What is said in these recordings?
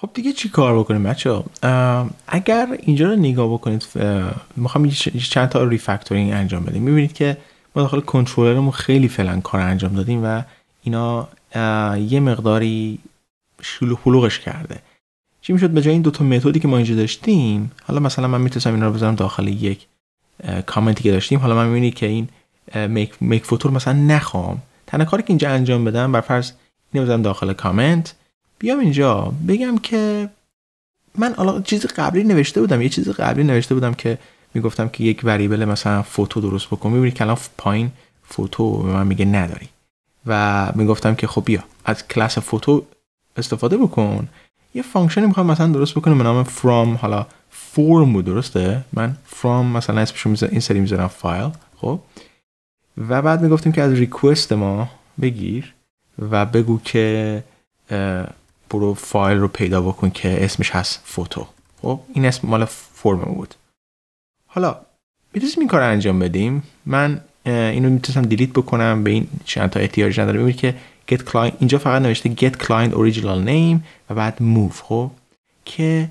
خب دیگه چی کار بکنیم بچه اگر اینجا رو نگاه بکنید میخوام چند تا ریفکتورینگ انجام بدیم میبینید که ما داخل کنترلرمون خیلی فعلا کار انجام دادیم و اینا یه مقداری شلوغش کرده چی میشد به جای این دوتا متدی که ما اینجا داشتیم حالا مثلا من میتونستم اینا رو بذارم داخل یک کامنتی که داشتیم حالا من میبینید که این میک, فوتور مثلا نخوام تنها کاری که اینجا انجام بدم بر فرض اینو داخل کامنت بیام اینجا بگم که من حالا چیزی قبلی نوشته بودم یه چیزی قبلی نوشته بودم که میگفتم که یک وریبل مثلا فوتو درست بکن میبینی که الان پایین فوتو به من میگه نداری و میگفتم که خب بیا از کلاس فوتو استفاده بکن یه فانکشنی میخوام مثلا درست بکنم به نام from حالا form بود درسته من from مثلا اسمش این سری میذارم فایل خب و بعد میگفتیم که از ریکوست ما بگیر و بگو که برو فایل رو پیدا بکن که اسمش هست فوتو خب این اسم مال فرم بود حالا میتونستیم این کار انجام بدیم من اینو میتونستم دیلیت بکنم به این چند تا احتیاج نداره ببینید که get client اینجا فقط نوشته get client original name و بعد move خب که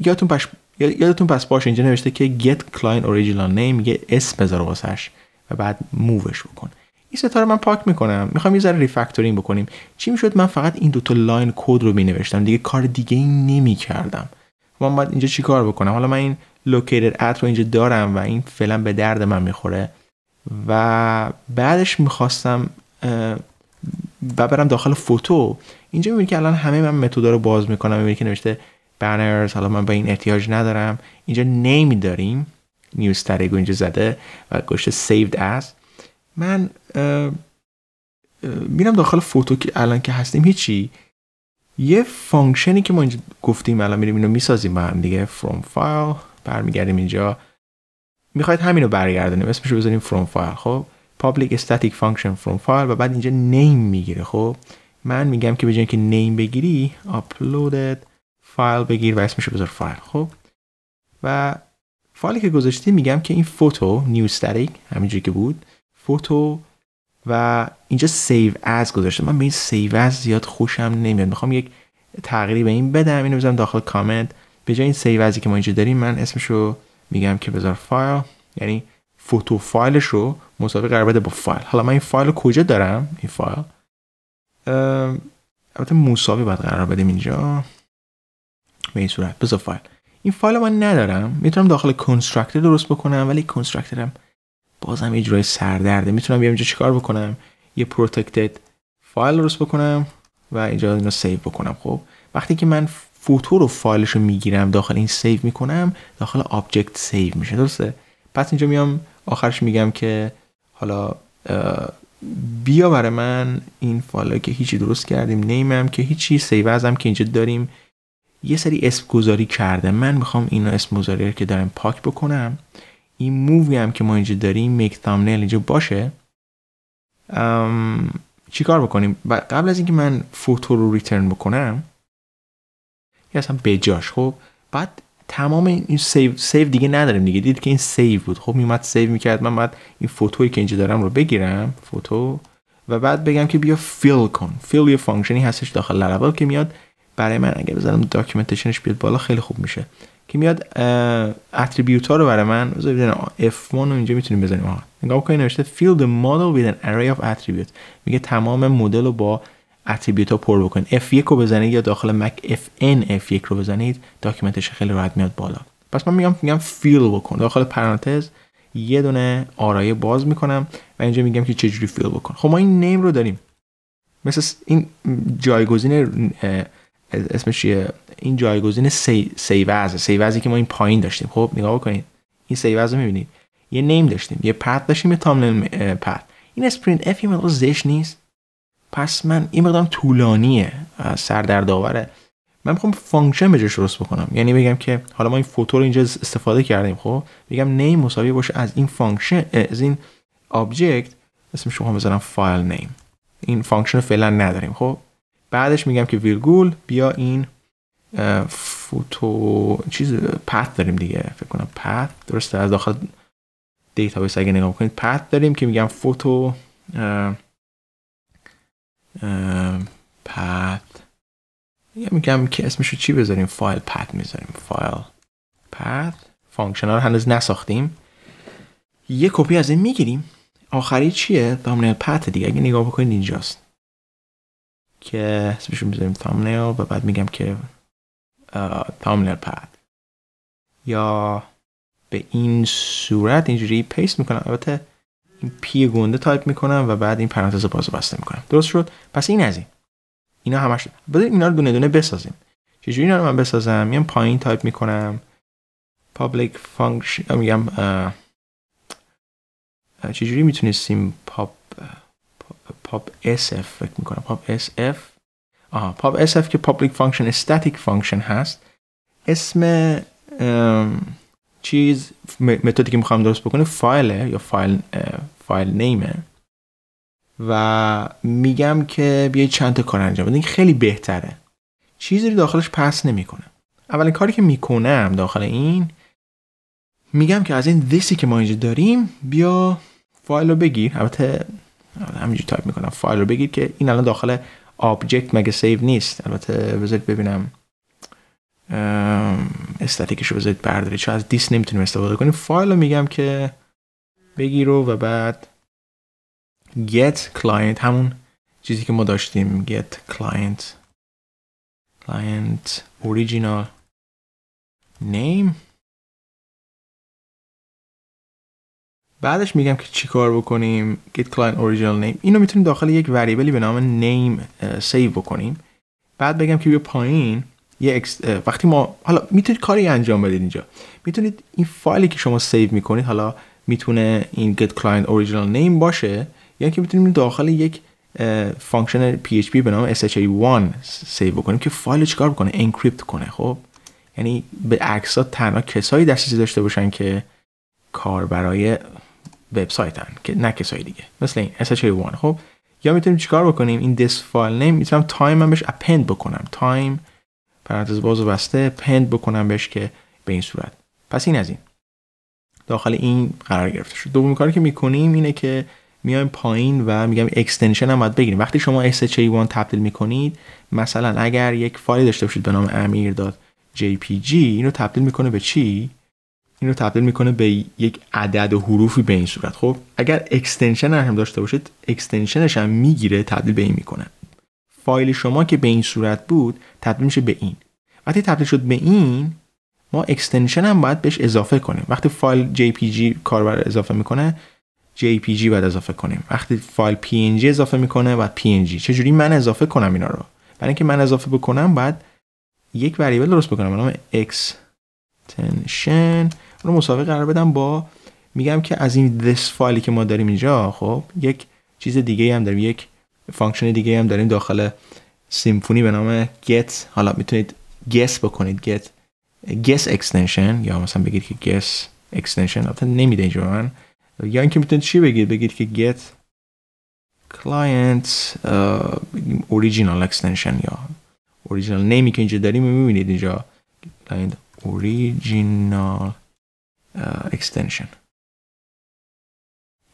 یادتون پس یادتون پس باشه اینجا نوشته که get client original name میگه اسم بذار واسش و بعد مووش بکن این ستاره من پاک میکنم میخوام یه ذره ریفکتورینگ بکنیم چی میشد من فقط این دوتا لاین کد رو مینوشتم دیگه کار دیگه ای نمیکردم من باید اینجا کار بکنم حالا من این لوکیتر ات رو اینجا دارم و این فعلا به درد من میخوره و بعدش میخواستم و برم داخل فوتو اینجا میبینی که الان همه من متودا رو باز میکنم میبینی که نوشته بنرز حالا من به این احتیاج ندارم اینجا نیمی داریم نیوز تریگو اینجا زده و گوشه سیوید از من میرم داخل فوتو که الان که هستیم هیچی یه فانکشنی که ما اینجا گفتیم الان میریم اینو میسازیم با هم دیگه from file برمیگردیم اینجا میخواید همین رو برگردانیم اسمش رو بذاریم from file خب public static function from file و بعد اینجا name میگیره خب من میگم که جای که name بگیری uploaded فایل بگیر و اسمش رو بذار فایل خب و فایلی که گذاشتی میگم که این فوتو نیو استاتیک همینجوری که بود فوتو و اینجا سیو از گذاشته من به این سیو از زیاد خوشم نمیاد میخوام یک تغییری به این بدم اینو بزنم داخل کامنت به جای این سیو ازی که ما اینجا داریم من اسمشو میگم که بذار فایل یعنی فوتو فایلش رو مساوی قرار بده با فایل حالا من این فایل رو کجا دارم این فایل البته مساوی باید قرار بدیم اینجا به این صورت بذار فایل این فایل رو من ندارم میتونم داخل کنستراکتور درست بکنم ولی کنستراکتورم بازم یه جورای سردرده میتونم بیام اینجا چیکار بکنم یه پروتکتد فایل درست بکنم و اینجا اینو سیو بکنم خب وقتی که من فوتو رو فایلش رو میگیرم داخل این سیو میکنم داخل آبجکت سیو میشه درسته پس اینجا میام آخرش میگم که حالا بیا برای من این فایل که هیچی درست کردیم نیمم که هیچی سیو ازم که اینجا داریم یه سری اسم گذاری کرده من میخوام این اسم که دارم پاک بکنم این مووی هم که ما اینجا داریم میک تامنیل اینجا باشه ام... چیکار بکنیم قبل از اینکه من فوتو رو ریترن بکنم یا اصلا جاش خب بعد تمام این سیو سیو دیگه نداریم دیگه دید که این سیو بود خب میومد سیو میکرد من بعد این فوتویی که اینجا دارم رو بگیرم فوتو و بعد بگم که بیا فیل کن فیل یه فانکشنی هستش داخل لراول که میاد برای من اگه بذارم داکیومنتیشنش بیاد بالا خیلی خوب میشه که میاد اتریبیوت ها رو برای من بذار بیدن F1 رو اینجا میتونیم بزنیم ها نگاه کنید نوشته fill the model with an array of attributes میگه تمام مدل رو با اتریبیوت ها پر بکنید F1 رو بزنید یا داخل مک FN F1 رو بزنید داکیومنتش خیلی راحت میاد بالا پس من میگم میگم فیل بکن داخل پرانتز یه دونه آرایه باز میکنم و اینجا میگم که چجوری فیل بکن خب ما این نیم رو داریم مثل این جایگزین اسمش چیه این جایگزین سی سیوز سیوزی که ما این پایین داشتیم خب نگاه بکنید این سیوز رو میبینید یه نیم داشتیم یه پت داشتیم یه تاملین پت این اسپرینت اف من مقدار نیست پس من این مقدار طولانیه سر در داوره من میخوام فانکشن بجاش درست بکنم یعنی بگم که حالا ما این فوتو رو اینجا استفاده کردیم خب بگم نیم مساوی باشه از این فانکشن از این آبجکت اسم شما بذارم فایل نیم این فانکشن فعلا نداریم خب بعدش میگم که ویرگول بیا این فوتو چیز پث داریم دیگه فکر کنم پث درسته از داخل دیتابیس اگه نگاه کنید پث داریم که میگم فوتو پث یا میگم که اسمشو چی بذاریم فایل پث میذاریم فایل پث فانکشنال رو هنوز نساختیم یه کپی از این میگیریم آخری چیه دامنه پت دیگه اگه نگاه بکنید اینجاست که اسمشو میذاریم تامنیل و بعد میگم که تامنیل پد یا به این صورت اینجوری پیست میکنم البته این پی گونده تایپ میکنم و بعد این پرانتز باز بسته میکنم درست شد پس این از این اینا همش بذار اینا رو دونه دونه بسازیم چجوری اینا رو من بسازم میام پایین تایپ میکنم public function میگم چجوری میتونستیم پاپ پاپ sf فکر میکنم پاپ sf آها پاپ sf که پابلیک فانکشن استاتیک فانکشن هست اسم چیز متدی که میخوام درست بکنه فایله یا فایل فایل نیمه و میگم که بیای چند تا کار انجام بدین خیلی بهتره چیزی رو داخلش پس نمیکنه اولین کاری که میکنم داخل این میگم که از این دیسی که ما اینجا داریم بیا فایل رو بگیر البته همینجوری تایپ میکنم فایل رو بگیر که این الان داخل آبجکت مگه سیو نیست البته بذارید ببینم استاتیکش رو بذارید برداری چون از دیس نمیتونیم استفاده کنیم فایل رو میگم که بگیرو و بعد get client همون چیزی که ما داشتیم get client client original name بعدش میگم که چیکار بکنیم get client original name اینو میتونیم داخل یک وریبلی به نام name سیو بکنیم بعد بگم که بیا پایین یه وقتی ما حالا میتونید کاری انجام بدید اینجا میتونید این فایلی که شما سیو میکنید حالا میتونه این get client original name باشه یا یعنی که میتونیم داخل یک فانکشن PHP به نام SHA1 سیو بکنیم که فایل چیکار بکنه انکریپت کنه خب یعنی به عکسات تنها کسایی دسترسی داشته باشن که کار برای وبسایتن که نه کسای دیگه مثل این SHA1 خب یا میتونیم چیکار بکنیم این دس فایل نیم میتونم تایم من بهش اپند بکنم تایم پرانتز باز بسته پند بکنم بهش که به این صورت پس این از این داخل این قرار گرفته شد دومین کاری که میکنیم اینه که میایم پایین و میگم اکستنشن هم باید بگیریم وقتی شما SHA1 تبدیل میکنید مثلا اگر یک فایلی داشته باشید به نام amir.jpg اینو تبدیل میکنه به چی این رو تبدیل میکنه به یک عدد و حروفی به این صورت خب اگر اکستنشن هم داشته باشید اکستنشنش هم میگیره تبدیل به این میکنه فایل شما که به این صورت بود تبدیل میشه به این وقتی تبدیل شد به این ما اکستنشن هم باید بهش اضافه کنیم وقتی فایل JPG کاربر اضافه میکنه JPG باید اضافه کنیم وقتی فایل PNG اضافه میکنه و PNG چجوری من اضافه کنم اینا رو برای اینکه من اضافه بکنم باید یک وریبل درست بکنم به نام extension رو مسابقه قرار بدم با میگم که از این this فایلی که ما داریم اینجا خب یک چیز دیگه هم داریم یک فانکشن دیگه هم داریم داخل سیمفونی به نام get حالا میتونید guess بکنید get guess extension یا مثلا بگید که guess extension البته نمیده اینجا من یا اینکه میتونید چی بگید بگید که get client uh, original extension یا original نیمی که اینجا داریم میبینید اینجا client original Uh, extension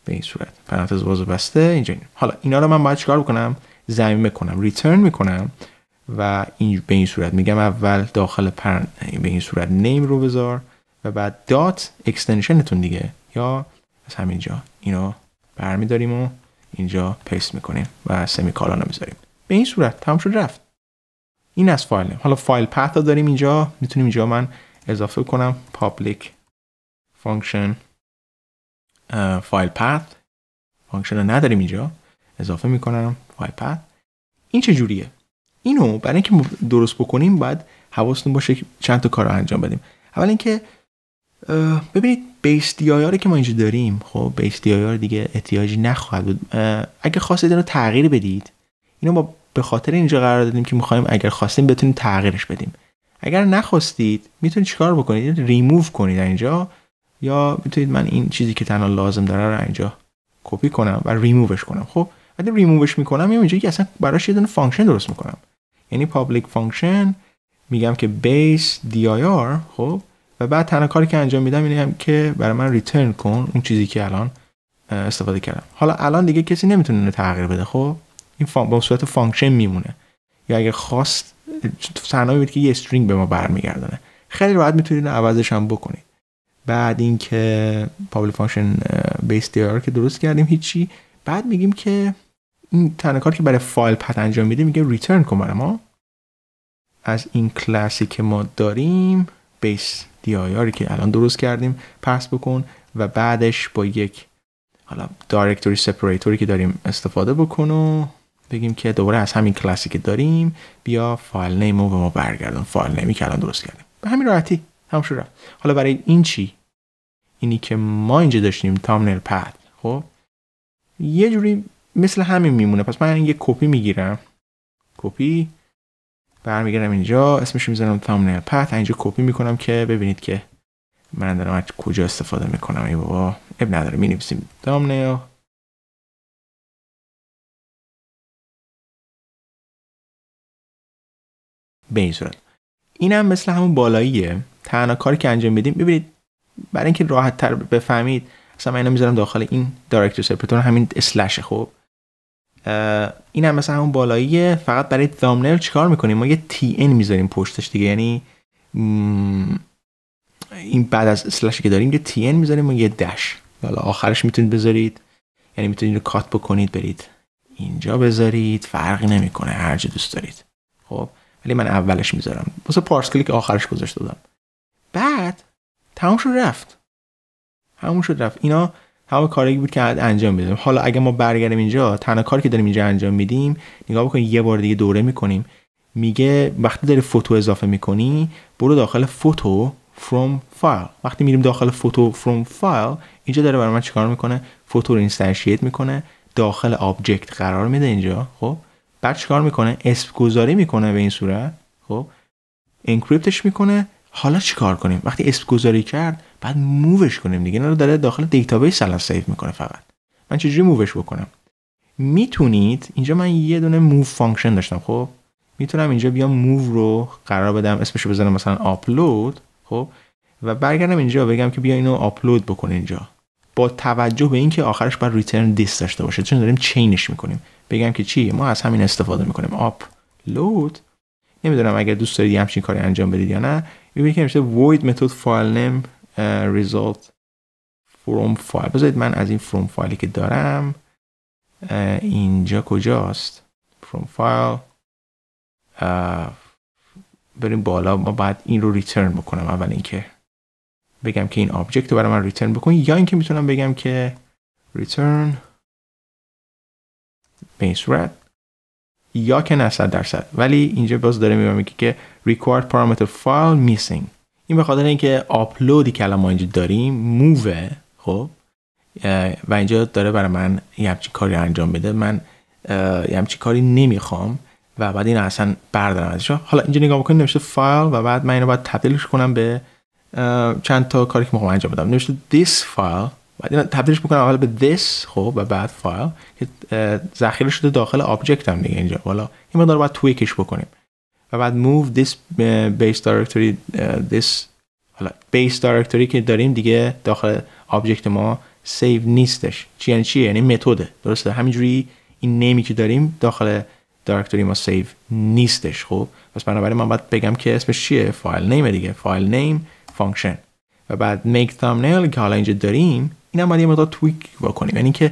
به این صورت پرانتز باز بسته اینجا حالا اینا رو من باید چیکار بکنم زمین کنم ریترن میکنم و این به این صورت میگم اول داخل پرن به این صورت نیم رو بذار و بعد دات اکستنشنتون دیگه یا از همینجا اینو برمیداریم و اینجا پیست میکنیم و سمی کالان رو به این صورت تمام شد رفت این از فایل حالا فایل پث داریم اینجا میتونیم اینجا من اضافه کنم پابلیک uh, file path function رو نداریم اینجا اضافه میکنم file path. این چه جوریه اینو برای اینکه درست بکنیم باید حواستون باشه که چند تا کار رو انجام بدیم اول اینکه ببینید بیس دی که ما اینجا داریم خب بیس دی آی دیگه احتیاجی نخواهد بود اگه خواستید رو تغییر بدید اینو ما به خاطر اینجا قرار دادیم که میخوایم اگر خواستیم بتونیم تغییرش بدیم اگر نخواستید میتونید چیکار بکنید ریموو کنید اینجا یا میتونید من این چیزی که تنها لازم داره رو اینجا کپی کنم و ریمووش کنم خب وقتی ریمووش میکنم میام اینجا که اصلا براش یه دونه فانکشن درست میکنم یعنی پابلیک فانکشن میگم که بیس دی آر خب و بعد تنها کاری که انجام میدم اینه که برای من ریترن کن اون چیزی که الان استفاده کردم حالا الان دیگه کسی نمیتونه اینو تغییر بده خب این با صورت فانکشن میمونه یا اگه خواست تنها که یه استرینگ به ما برمیگردونه خیلی راحت میتونید عوضش هم بکنید بعد اینکه پابل فانکشن بیس آر که درست کردیم هیچی بعد میگیم که این تنها کار که برای فایل پت انجام میده میگه ریترن کن ما از این کلاسی که ما داریم بیس آری که الان درست کردیم پس بکن و بعدش با یک حالا دایرکتوری سپریتوری که داریم استفاده بکن و بگیم که دوباره از همین کلاسی که داریم بیا فایل نیم رو به ما برگردون فایل نیمی که الان درست کردیم به همین راحتی حالا برای این چی اینی که ما اینجا داشتیم تامنل پد خب یه جوری مثل همین میمونه پس من یه کپی میگیرم کپی برمیگردم اینجا اسمش میزنم تامنل پد اینجا کپی میکنم که ببینید که من دارم از کجا استفاده میکنم ای بابا اب نداره مینویسیم تامنل به صورت این هم مثل همون بالاییه تنها کاری که انجام بدیم ببینید برای اینکه راحت تر بفهمید اصلا من اینو میذارم داخل این دایرکتور سپرتون همین اسلش خب این هم مثل همون بالاییه فقط برای دامنل چیکار میکنیم ما یه تی ان میذاریم پشتش دیگه یعنی این بعد از اسلشی که داریم یه تی ان میذاریم و یه دش حالا آخرش میتونید بذارید یعنی میتونید رو کات بکنید برید اینجا بذارید فرقی نمیکنه هر دوست دارید خب ولی من اولش میذارم واسه پارس کلیک آخرش گذاشته بودم بعد تمام شد رفت همون شد رفت اینا همه کاری بود که انجام میدادیم حالا اگه ما برگردیم اینجا تنها کاری که داریم اینجا انجام میدیم نگاه بکنید یه بار دیگه دوره میکنیم میگه وقتی داری فوتو اضافه میکنی برو داخل فوتو from file وقتی میریم داخل فوتو from file اینجا داره برای من چیکار میکنه فوتو رو اینستنشیت میکنه داخل آبجکت قرار میده اینجا خب بعد چیکار میکنه اسم گذاری میکنه به این صورت خب انکریپتش میکنه حالا چیکار کنیم وقتی اسم گذاری کرد بعد مووش کنیم دیگه اینا داره داخل دیتابیس الان سیو میکنه فقط من چجوری مووش بکنم میتونید اینجا من یه دونه موو فانکشن داشتم خب میتونم اینجا بیام موو رو قرار بدم اسمش رو بزنم مثلا آپلود خب و برگردم اینجا بگم که بیا اینو آپلود بکن اینجا با توجه به اینکه آخرش بر ریترن دیس داشته باشه چون داریم چینش میکنیم بگم که چی ما از همین استفاده میکنیم آپ لود نمیدونم اگر دوست دارید همچین کاری انجام بدید یا نه میبینید که نوشته void متد فایل نیم result فروم فایل بذارید من از این فروم فایلی که دارم uh, اینجا کجاست from فایل uh, بریم بالا ما بعد این رو ریترن بکنم اول اینکه بگم که این آبجکت رو برای من ریترن بکن یا اینکه میتونم بگم که ریترن به این صورت یا که نه صد درصد ولی اینجا باز داره میگه که required parameter file missing این به خاطر اینکه آپلودی که الان ما اینجا داریم مووه خب و اینجا داره برای من یه همچین کاری انجام بده من یه همچین کاری نمیخوام و بعد این اصلا بردارم ازش حالا اینجا نگاه بکنید نوشته فایل و بعد من اینو باید تبدیلش کنم به چند تا کاری که میخوام انجام بدم نوشته this file بعد اینا تبدیلش میکنم اول به this خب و بعد file که ذخیره شده داخل object هم دیگه اینجا حالا این مقدار باید tweakش بکنیم و بعد move this base directory this حالا base directory که داریم دیگه داخل object ما save نیستش چی یعنی چیه؟ یعنی متده درسته همینجوری این نیمی که داریم داخل directory ما save نیستش خب پس بنابراین من باید بگم که اسمش چیه file name. دیگه file name فانکشن و بعد make thumbnail که حالا اینجا داریم این هم باید یه مقدار تویک بکنیم یعنی که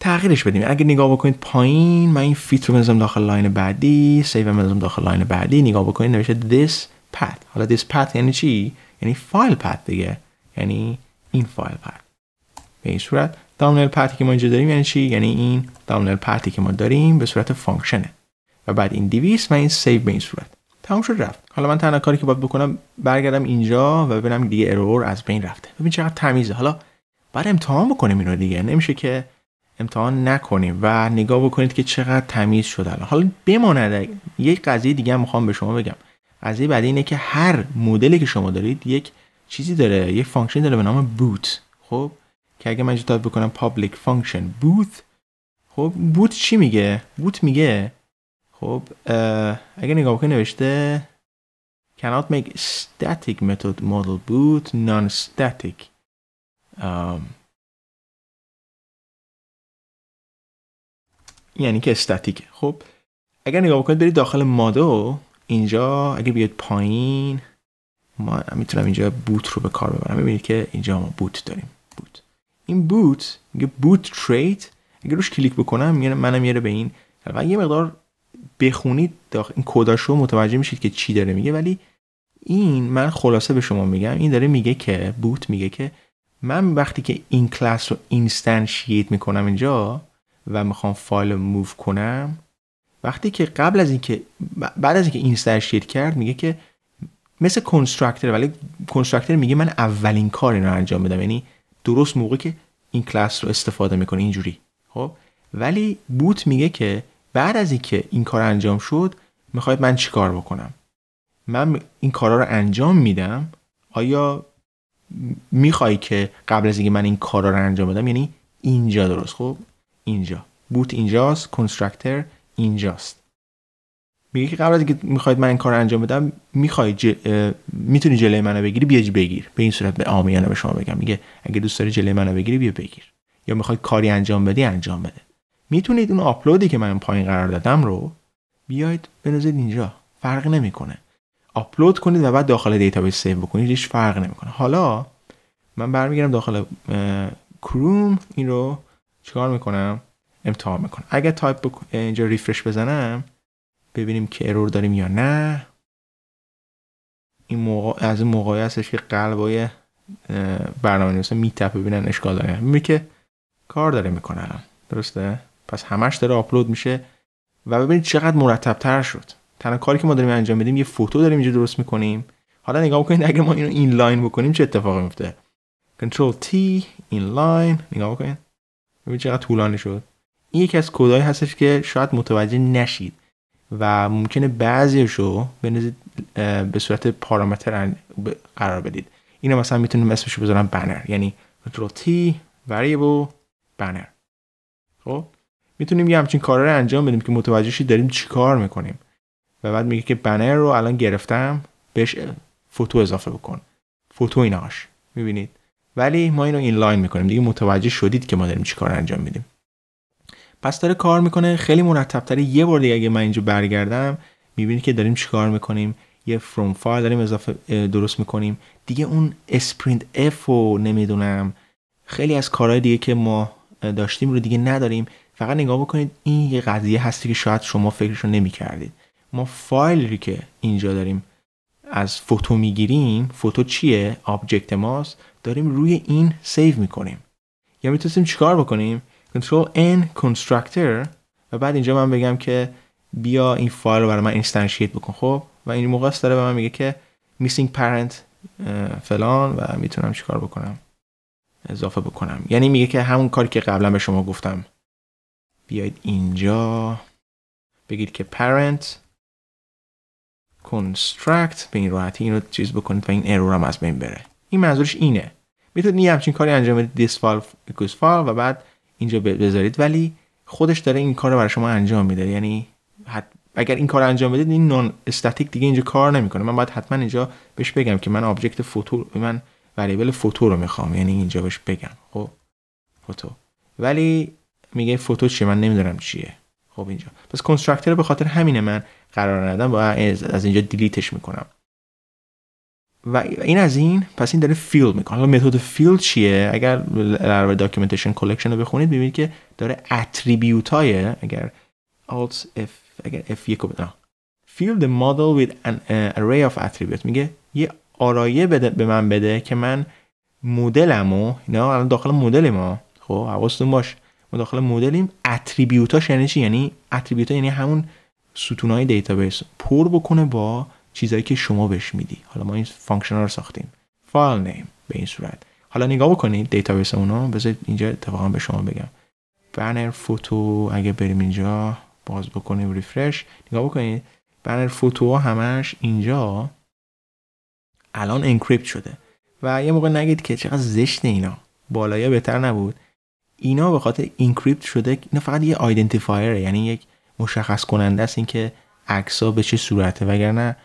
تغییرش بدیم اگه نگاه بکنید پایین من این فیت رو داخل لاین بعدی سیو بنظرم داخل لاین بعدی نگاه بکنید نوشته this path حالا this path یعنی چی یعنی فایل path دیگه یعنی این فایل path به این صورت thumbnail pathی که ما اینجا داریم یعنی چی یعنی این thumbnail pathی که ما داریم به صورت فانکشنه و بعد این دیویس و این سیو به این صورت تمام شد رفت حالا من تنها کاری که باید بکنم برگردم اینجا و ببینم دیگه ارور از بین رفته ببین چقدر تمیزه حالا باید امتحان بکنیم اینو دیگه نمیشه که امتحان نکنیم و نگاه بکنید که چقدر تمیز شده الان حالا بماند یک قضیه دیگه هم میخوام به شما بگم قضیه بعدی اینه که هر مدلی که شما دارید یک چیزی داره یک فانکشن داره به نام بوت خب که اگه من بکنم پابلیک فانکشن بوت خب بوت چی میگه بوت میگه خب اگه نگاه بکنید نوشته cannot make static method model boot non-static یعنی که استاتیک خب اگر نگاه بکنید برید داخل مادو اینجا اگر بیاد پایین ما میتونم اینجا بوت رو به کار ببرم ببینید که اینجا ما بوت داریم بوت این بوت میگه بوت تریت اگر روش کلیک بکنم میگه منم میاره به این یه مقدار بخونید داخل این کداشو متوجه میشید که چی داره میگه ولی این من خلاصه به شما میگم این داره میگه که بوت میگه که من وقتی که این کلاس رو اینستنشیت میکنم اینجا و میخوام فایل موو کنم وقتی که قبل از اینکه بعد از اینکه اینستنشیت کرد میگه که مثل کنسترکتر ولی کنسترکتر میگه من اولین کار این رو انجام میدم یعنی درست موقعی که این کلاس رو استفاده میکنه اینجوری خب ولی بوت میگه که بعد از اینکه این کار انجام شد میخواید من چیکار بکنم من این کارا رو انجام میدم آیا میخوای که قبل از اینکه من این کارا رو انجام بدم یعنی اینجا درست خب اینجا بوت اینجاست کنستراکتور اینجاست میگه که قبل از اینکه میخواید من این کار رو انجام بدم میخوای میتونی جلوی منو بگیری بیا بگیر به این صورت به آمیانه به شما بگم میگه اگه دوست داری جلوی منو بگیری بیا بگیر یا میخوای کاری انجام بدی انجام بده میتونید اون آپلودی که من پایین قرار دادم رو بیاید بنازید اینجا فرق نمیکنه آپلود کنید و بعد داخل دیتابیس سیو بکنید هیچ فرق نمیکنه حالا من برمیگردم داخل کروم این رو چیکار میکنم امتحان میکنم اگر تایپ بکن... اینجا ریفرش بزنم ببینیم که ارور داریم یا نه این موقع... از این موقعی هستش که قلبای برنامه نویسا ببینن اشکال داره کار داره میکنه درسته پس همش داره آپلود میشه و ببینید چقدر مرتب تر شد تنها کاری که ما داریم انجام میدیم یه فوتو داریم اینجا درست میکنیم حالا نگاه بکنید اگر ما اینو این لاین بکنیم چه اتفاقی میفته کنترل تی این لاین نگاه بکنید ببین چقدر طولانی شد این یکی از کودهایی هستش که شاید متوجه نشید و ممکنه بعضیشو بنزید به صورت پارامتر قرار بدید اینو مثلا میتونیم اسمش بذارم بنر یعنی کنترل تی وریبل بنر خب میتونیم یه همچین کارا رو انجام بدیم که متوجه شید داریم چیکار میکنیم و بعد میگه که بنر رو الان گرفتم بهش فوتو اضافه بکن فوتو ایناش میبینید ولی ما اینو اینلاین میکنیم دیگه متوجه شدید که ما داریم چیکار انجام میدیم پس داره کار میکنه خیلی تره یه بار دیگه اگه من اینجا برگردم میبینید که داریم چیکار میکنیم یه فروم فایل داریم اضافه درست میکنیم دیگه اون اسپرینت اف و نمیدونم خیلی از کارهای دیگه که ما داشتیم رو دیگه نداریم فقط نگاه بکنید این یه قضیه هستی که شاید شما نمی نمیکردید ما فایلی که اینجا داریم از فوتو میگیریم فوتو چیه آبجکت ماست داریم روی این سیو کنیم یا میتونستیم چیکار بکنیم کنترل N constructor و بعد اینجا من بگم که بیا این فایل رو برای من اینستنشیت بکن خب و این موقع است داره به من میگه که missing parent فلان و میتونم چیکار بکنم اضافه بکنم یعنی میگه که همون کاری که قبلا به شما گفتم بیاید اینجا بگید که parent construct به این راحتی این رو چیز بکنید و این ارور هم از بین بره این منظورش اینه میتونید یه همچین کاری انجام بدید file equals و بعد اینجا بذارید ولی خودش داره این کار رو برای شما انجام میده یعنی اگر این کار انجام بدید این نان استاتیک دیگه اینجا کار نمیکنه من باید حتما اینجا بهش بگم که من آبجکت فوتو من وریبل فوتو رو میخوام یعنی اینجا بهش بگم خب فوتو ولی میگه فوتو چیه من نمیدونم چیه خب اینجا پس کنستراکتور به خاطر همین من قرار ندم و از اینجا دیلیتش میکنم و این از این پس این داره فیل میکنه حالا متد فیل چیه اگر در داکیومنتیشن کلکشن رو بخونید ببینید که داره اتریبیوت های اگر alt f اگر f یک فیل the model with an uh, array of attributes میگه یه آرایه بده به من بده که من مدلمو اینا الان داخل مدل ما خب حواستون باش ما مدلیم اتریبیوتاش یعنی چی یعنی اتریبیوتا یعنی همون ستونهای دیتابیس پر بکنه با چیزایی که شما بهش میدی حالا ما این فانکشن رو ساختیم فایل نیم به این صورت حالا نگاه بکنید دیتابیس اونا بذارید اینجا اتفاقا به شما بگم بنر فوتو اگه بریم اینجا باز بکنیم ریفرش نگاه بکنید بنر فوتو همش اینجا الان انکریپت شده و یه موقع نگید که چقدر زشت اینا بالایا بهتر نبود اینا به خاطر اینکریپت شده اینا فقط یه آیدنتیفایر یعنی یک مشخص کننده است اینکه عکس ها به چه صورته وگرنه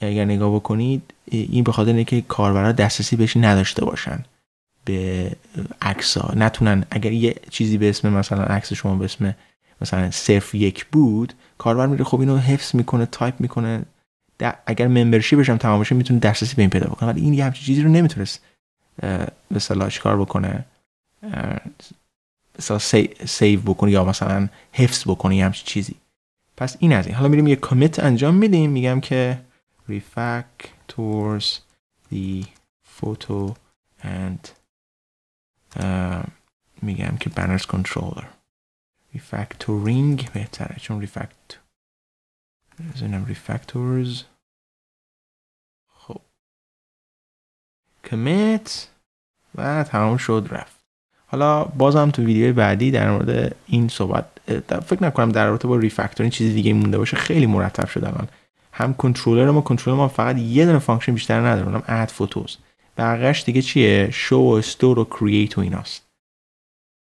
اگر نگاه بکنید این به خاطر اینکه کاربرا دسترسی بهش نداشته باشن به عکس ها نتونن اگر یه چیزی به اسم مثلا عکس شما به اسم مثلا صرف یک بود کاربر میره خب اینو حفظ میکنه تایپ میکنه اگر ممبرشی بشم تمام بشه میتونه دسترسی به این پیدا بکنه ولی این یه همچین چیزی رو نمیتونست به صلاح کار بکنه مثلا سیو بکنی یا مثلا حفظ بکنی همچی چیزی پس این از این حالا میریم یه کمیت انجام میدیم میگم که refactors the photo and uh, um, میگم که banners controller refactoring بهتره چون refact بزنم refactors خب کامیت و تمام شد رفت حالا بازم تو ویدیو بعدی در مورد این صحبت فکر نکنم در رابطه با ریفکتورینگ چیز دیگه مونده باشه خیلی مرتب شده الان هم کنترلر ما کنترلر ما فقط یه دونه فانکشن بیشتر نداره اونم اد فوتوز بقیه‌اش دیگه چیه شو و استور و کرییت و ایناست